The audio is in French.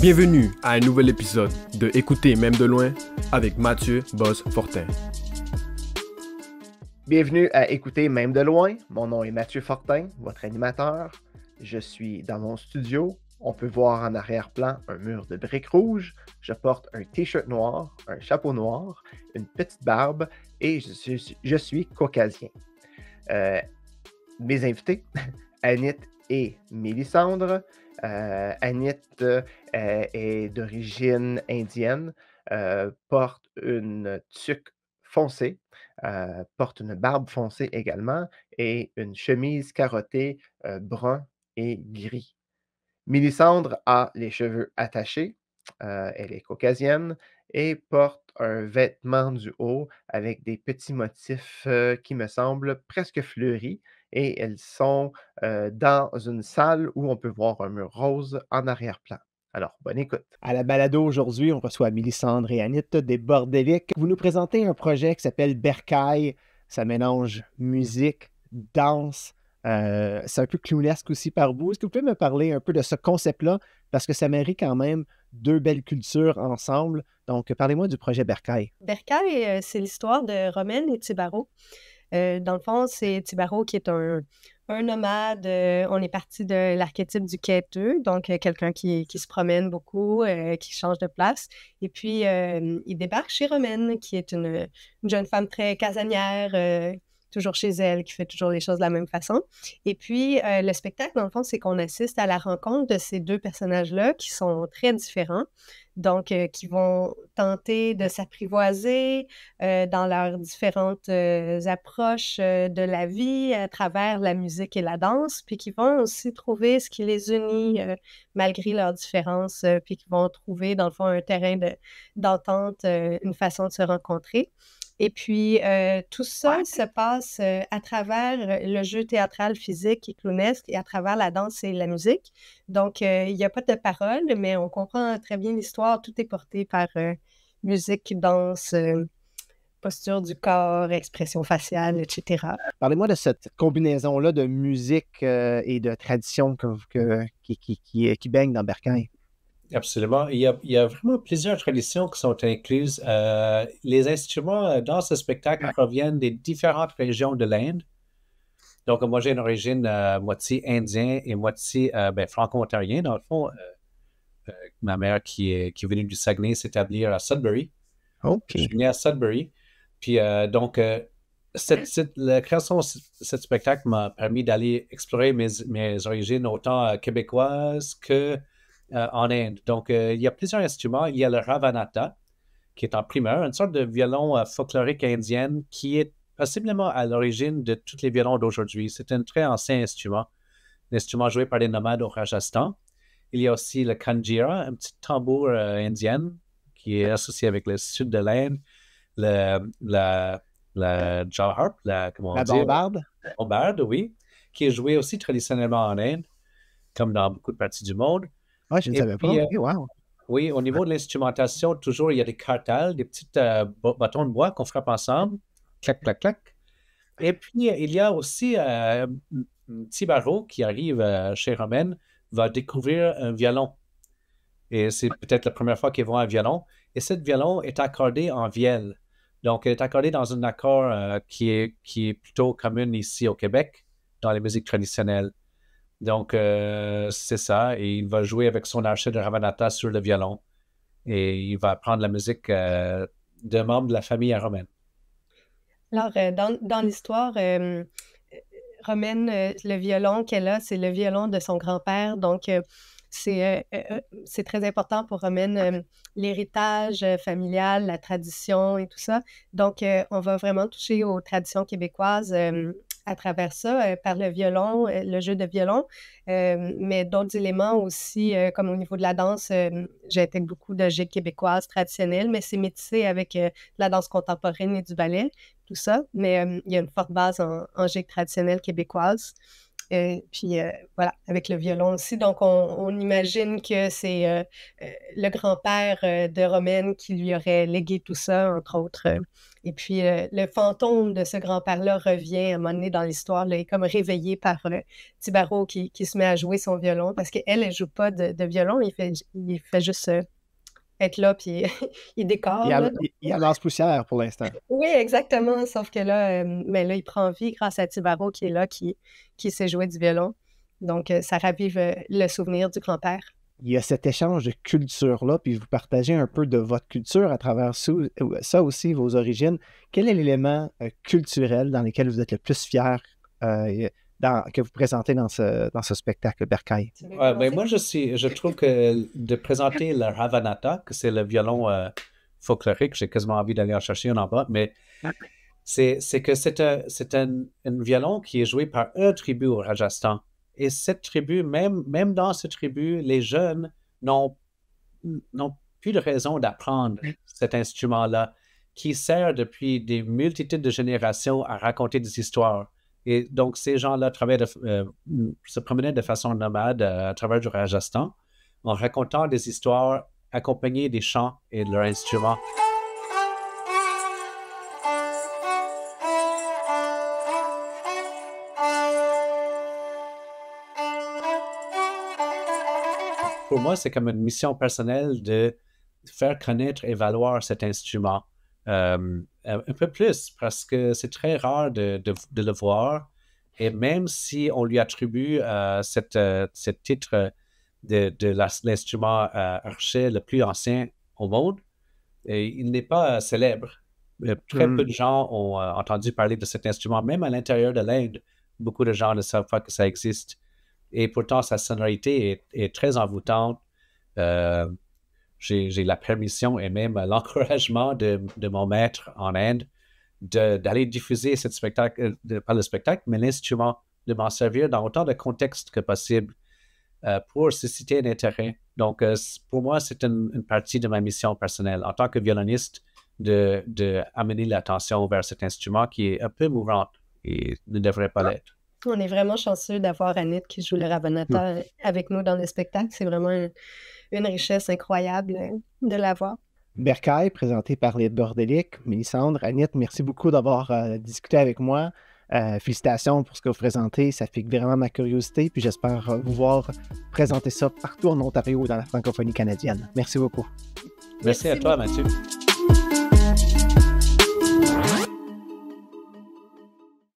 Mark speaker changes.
Speaker 1: Bienvenue à un nouvel épisode de Écouter même de loin avec Mathieu Boss Fortin. Bienvenue à Écouter même de loin. Mon nom est Mathieu Fortin, votre animateur. Je suis dans mon studio. On peut voir en arrière-plan un mur de briques rouges. Je porte un t-shirt noir, un chapeau noir, une petite barbe et je suis, caucasien. Euh, mes invités, Annette et Mélissandre, euh, Anit euh, euh, est d'origine indienne, porte une tuque foncée, porte une barbe foncée également et une chemise carottée brun et gris. Mélissandre a les cheveux attachés, elle est caucasienne et porte un vêtement du haut avec des petits motifs qui me semblent presque fleuris et elles sont dans une salle où on peut voir un mur rose en arrière-plan. Alors, bonne écoute. À la balado aujourd'hui, on reçoit Mélissandre et des Bordeliques. Vous nous présentez un projet qui s'appelle bercaille Ça mélange musique, danse. c'est un peu clownesque aussi par bout. Est-ce que vous pouvez me parler un peu de ce concept-là? Parce que ça mérite quand même deux belles cultures ensemble. Donc, parlez-moi du projet Bercail.
Speaker 2: Bercaille, euh, c'est l'histoire de Romaine et Tibaro. Euh, dans le fond, c'est Tibaro qui est un, un nomade. Euh, on est parti de l'archétype du quêteux, donc euh, quelqu'un qui, se promène beaucoup, qui change de place. Et puis, il débarque chez Romaine, qui est une, une jeune femme très casanière, toujours chez elle, qui fait toujours les choses de la même façon. Et puis, le spectacle, dans le fond, c'est qu'on assiste à la rencontre de ces deux personnages-là qui sont très différents donc euh, qui vont tenter de s'apprivoiser euh, dans leurs différentes euh, approches de la vie à travers la musique et la danse, puis qui vont aussi trouver ce qui les unit malgré leurs différences, puis qui vont trouver dans le fond un terrain d'entente, une façon de se rencontrer. Et puis, tout ça se passe à travers le jeu théâtral physique et clownesque et à travers la danse et la musique. Donc, il n'y a pas de parole, mais on comprend très bien l'histoire tout est porté par musique euh, musique, danse, euh, posture du corps, expression faciale, etc.
Speaker 1: Parlez-moi de cette, combinaison-là de musique euh, et de tradition qui, baigne dans Berkin.
Speaker 3: Absolument. Il y, a, vraiment plusieurs traditions qui sont incluses. les instruments dans ce spectacle proviennent des différentes régions de l'Inde. Donc, moi, j'ai une origine moitié indien et moitié ben, franco ontarienne dans le fond ma mère qui est, venue du Saguenay s'établir à Sudbury. Je suis à Sudbury. Puis euh, donc, euh, cette, la création de ce spectacle m'a permis d'aller explorer mes, origines autant euh, québécoises que Inde. Donc, il y a plusieurs instruments. Il y a le Ravanata, qui est en primeur, une sorte de violon folklorique indienne qui est possiblement à l'origine de tous les violons d'aujourd'hui. C'est un très ancien instrument, un instrument joué par les nomades au Rajasthan. Il y a aussi le kanjira, un petit tambour euh, indien qui est associé avec le sud de l'Inde, le, la, la harp, la, comment la bombarde. bombarde, oui, qui est joué aussi traditionnellement en Inde, comme dans beaucoup de parties du monde. Oui, je ne savais pas. Euh, oui, au niveau de l'instrumentation, toujours, il y a des cartels, des petits euh, bâtons de bois qu'on frappe ensemble. Clac, clac, clac. Et puis, il y a aussi un petit barreau qui arrive chez Romaine, va découvrir un violon. Et c'est peut-être la première fois qu'il voit un violon. Et ce violon est accordé en vielle. Donc, il est accordé dans un accord euh, qui, est, qui est plutôt commun ici au Québec, dans les musiques traditionnelles. Donc, euh, c'est ça. Et il va jouer avec son archer de Ravanata sur le violon. Et il va apprendre la musique d'un euh, de membres de la famille romaine.
Speaker 2: Alors, dans, dans l'histoire, Romaine, euh, le violon qu'elle a, c'est le violon de son grand-père. Donc, euh, c'est euh, c'est très important pour Romaine l'héritage familial, la tradition et tout ça. Donc, on va vraiment toucher aux traditions québécoises à travers ça, euh, par le violon, euh, le jeu de violon, euh, mais d'autres éléments aussi, comme au niveau de la danse, j'ai été beaucoup de gigs québécoises traditionnelle, mais c'est métissé avec la danse contemporaine et du ballet, tout ça, mais il y a une forte base en, en traditionnelle québécoise. Et euh, puis euh, voilà, avec le violon aussi. Donc, on, imagine que c'est euh, le grand-père de Romaine qui lui aurait légué tout ça, entre autres. Et puis, le fantôme de ce grand-père-là revient à un moment donné dans l'histoire, là, est comme réveillé par Tibaro qui, qui, se met à jouer son violon parce qu'elle, elle ne joue pas de, de violon, il fait, il fait juste être là, puis il décore. Il, a, là,
Speaker 1: poussière pour l'instant.
Speaker 2: Oui, exactement. Sauf que là, mais euh, ben là, il prend vie grâce à Tibaro qui est là, qui, qui sait jouer du violon. Donc, euh, ça ravive euh, le souvenir du grand-père.
Speaker 1: Il y a cet échange de culture-là, puis vous partagez un peu de votre culture à travers ça aussi, vos origines. Quel est l'élément culturel dans lequel vous êtes le plus fier que vous présentez dans ce, dans ce spectacle, Berkay? Ouais,
Speaker 3: ben, mais moi, je, suis, je trouve que de présenter le Ravanata, que c'est le violon euh, folklorique, j'ai quasiment envie d'aller en chercher un en bas, mais c'est que c'est un, un, violon qui est joué par une tribu au Rajasthan. Et cette tribu, même, même dans cette tribu, les jeunes n'ont plus de raison d'apprendre cet instrument-là qui sert depuis des multitudes de générations à raconter des histoires. Et donc, ces gens-là euh, mm, se promenaient de façon nomade euh, à, travers du Rajasthan en racontant des histoires accompagnées des chants et de leurs instruments. Pour moi, c'est comme une mission personnelle de faire connaître et valoir cet instrument euh, euh, un peu plus, parce que c'est très rare de, le voir. Et même si on lui attribue euh, ce titre de, l'instrument archer le plus ancien au monde, et il n'est pas célèbre. Très hmm. peu de gens ont entendu parler de cet instrument, même à l'intérieur de l'Inde. Beaucoup de gens ne savent pas que ça existe. Et pourtant, sa sonorité est, très envoûtante j'ai la permission et même l'encouragement de, mon maître en Inde d'aller diffuser ce spectacle, euh, pas le spectacle, mais l'instrument, de m'en servir dans autant de contextes que possible euh, pour susciter un intérêt. Donc, euh, pour moi, c'est une, partie de ma mission personnelle en tant que violoniste de, amener l'attention vers cet instrument qui est un peu mouvant et ne devrait pas ah. l'être.
Speaker 2: On est vraiment chanceux d'avoir Annette qui joue le rabonateur mmh. avec nous dans le spectacle. C'est vraiment un une richesse incroyable de l'avoir.
Speaker 1: Bercaille, présenté par les Bordéliques. Mélissandre, Annette, merci beaucoup d'avoir euh, discuté avec moi. Euh, félicitations pour ce que vous présentez. Ça fait vraiment ma curiosité. Puis j'espère euh, vous voir présenter ça partout en Ontario ou dans la francophonie canadienne. Merci beaucoup.
Speaker 3: merci à toi, Mathieu.